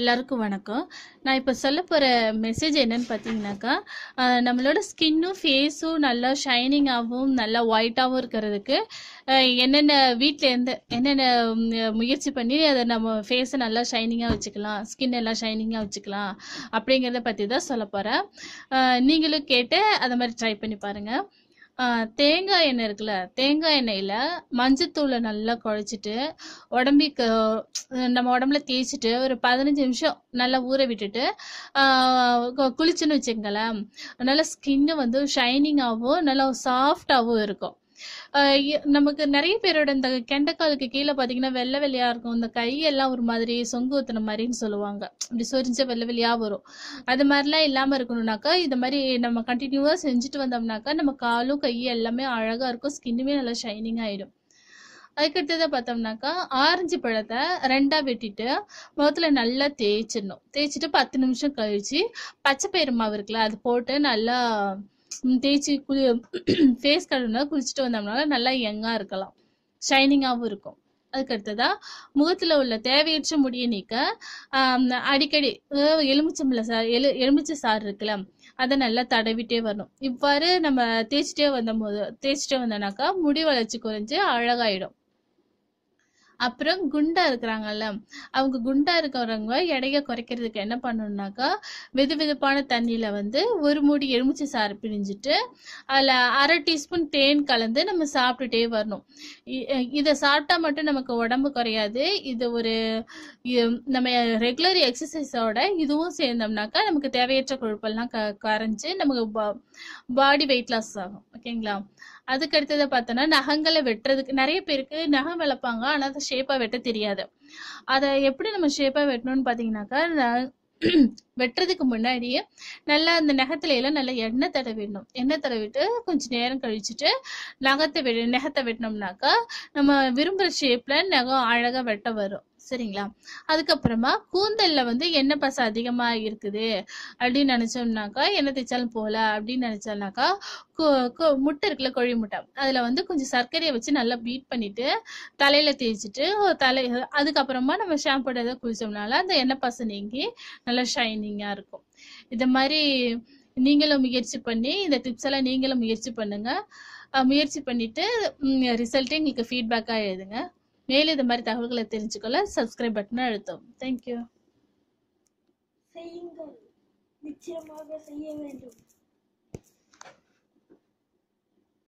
எல்லாருக்கும் வணக்கம் நான் இப்போ சொல்ல போகிற மெசேஜ் என்னன்னு பார்த்தீங்கன்னாக்கா நம்மளோட ஸ்கின்னும் ஃபேஸும் நல்லா ஷைனிங்காகவும் நல்லா ஒயிட்டாகவும் இருக்கிறதுக்கு என்னென்ன வீட்டிலேருந்து என்னென்ன முயற்சி பண்ணி அதை நம்ம ஃபேஸை நல்லா ஷைனிங்காக வச்சுக்கலாம் ஸ்கின் எல்லாம் ஷைனிங்காக வச்சுக்கலாம் அப்படிங்கிறத பற்றி தான் சொல்ல போகிறேன் நீங்களும் கேட்டு அதை மாதிரி ட்ரை பண்ணி பாருங்கள் தேங்காய் எண்ணெய் இருக்குல்ல தேங்காய் எண்ணெயில் மஞ்சத்தூளை நல்லா குழச்சிட்டு உடம்பிக்கு நம்ம உடம்புல தேய்ச்சிட்டு ஒரு பதினஞ்சு நிமிஷம் நல்லா ஊற விட்டுட்டு குளிச்சுன்னு வச்சுங்களேன் நல்லா ஸ்கின்னு வந்து ஷைனிங்காகவும் நல்லா சாஃப்டாகவும் இருக்கும் நமக்கு நிறைய பேரோட இந்த கெண்டக்காலுக்கு கீழே பாத்தீங்கன்னா வெள்ளை வெளியா இருக்கும் இந்த கையெல்லாம் ஒரு மாதிரி சொங்கு ஊத்துன மாதிரின்னு சொல்லுவாங்க இப்படி சொரிஞ்ச வெள்ளை வெளியா வரும் அது மாதிரிலாம் இல்லாம இருக்கணும்னாக்கா இந்த மாதிரி நம்ம கண்டினியூவா செஞ்சுட்டு வந்தோம்னாக்கா நம்ம காலும் கை எல்லாமே அழகா இருக்கும் ஸ்கின்னுமே நல்லா ஷைனிங் ஆயிடும் அதுக்கடுத்ததை பார்த்தோம்னாக்கா ஆரஞ்சு பழத்தை ரெண்டாக வெட்டிட்டு முகத்தில் நல்லா தேய்ச்சிடணும் தேய்ச்சிட்டு பத்து நிமிஷம் கழிச்சு பச்சை பயிறு மாவு இருக்குல்ல அது போட்டு நல்லா தேய்ச்சி குளி ஃபேஸ் கழுவுனா குளிச்சுட்டு வந்தோம்னால நல்லா யங்காக இருக்கலாம் ஷைனிங்காகவும் இருக்கும் அதுக்கு அடுத்ததா முகத்துல உள்ள தேவையற்ற முடியை நீக்க அடிக்கடி எலுமிச்சம்பளை சார் எலு எலுமிச்சை சாறு இருக்குல்ல அதை நல்லா தடவிட்டே வரணும் இவ்வாறு நம்ம தேய்ச்சிட்டே வந்தபோது தேய்ச்சிட்டே வந்தோம்னாக்கா முடி வளர்ச்சி குறைஞ்சு அழகாயிடும் அப்புறம் குண்டா இருக்கிறாங்கல்ல அவங்க குண்டா இருக்கிறவங்க எடையை குறைக்கிறதுக்கு என்ன பண்ணணும்னாக்கா வெது வெதுப்பான தண்ணியில வந்து ஒரு மூடி எலுமிச்சை சாறு பிழிஞ்சிட்டு அதில் அரை டீஸ்பூன் தேன் கலந்து நம்ம சாப்பிட்டுட்டே வரணும் இதை சாப்பிட்டா மட்டும் நமக்கு உடம்பு குறையாது இது ஒரு நம்ம ரெகுலர் எக்ஸசைஸோட இதுவும் சேர்ந்தோம்னாக்கா நமக்கு தேவையற்ற கொழுப்பெல்லாம் க கரைஞ்சி நமக்கு பாடி வெயிட் லாஸ் ஆகும் ஓகேங்களா அதுக்கு அடுத்தது பார்த்தோன்னா நகங்களை வெட்டுறதுக்கு நிறைய பேருக்கு நகம் வளர்ப்பாங்க ஆனால் அதை ஷேப்பாக வெட்ட தெரியாது அதை எப்படி நம்ம ஷேப்பாக வெட்டணும்னு பார்த்தீங்கன்னாக்கா வெட்டுறதுக்கு முன்னாடியே நல்லா அந்த நகத்துல எல்லாம் நல்லா எண்ணெய் தடவிடணும் எண்ணெய் தடவிட்டு கொஞ்சம் நேரம் கழிச்சுட்டு நகத்தை வெ நகத்தை வெட்டினோம்னாக்கா நம்ம விரும்புகிற ஷேப்பில் நகம் அழகாக வெட்ட வரும் சரிங்களா அதுக்கப்புறமா கூந்தல்ல வந்து எண்ணெய் பசை அதிகமா இருக்குது அப்படின்னு நினைச்சோம்னாக்கா எண்ணெய் தேய்ச்சாலும் போல அப்படின்னு நினைச்சோம்னாக்கா முட்டை இருக்குல்ல கோழி முட்டை அதுல வந்து கொஞ்சம் சர்க்கரையை வச்சு நல்லா பீட் பண்ணிட்டு தலையில தேய்ச்சிட்டு தலை அதுக்கப்புறமா நம்ம ஷாம்பு ஏதாவது குளிச்சோம்னால அந்த எண்ணெய் பசை நீங்கி நல்லா ஷைனிங்கா இருக்கும் இந்த மாதிரி நீங்களும் முயற்சி பண்ணி இந்த டிப்ஸ் எல்லாம் நீங்களும் முயற்சி பண்ணுங்க முயற்சி பண்ணிட்டு ரிசல்ட்டே எங்களுக்கு ஃபீட்பேக்காக எழுதுங்க மேலும் இது மாதிரி தகவல்களை தெரிஞ்சுக்கொள்ள சப்ஸ்கிரைப் பட்டனை அழுத்தும் தேங்க்யூ செய்யுங்கள் நிச்சயமாக செய்ய வேண்டும்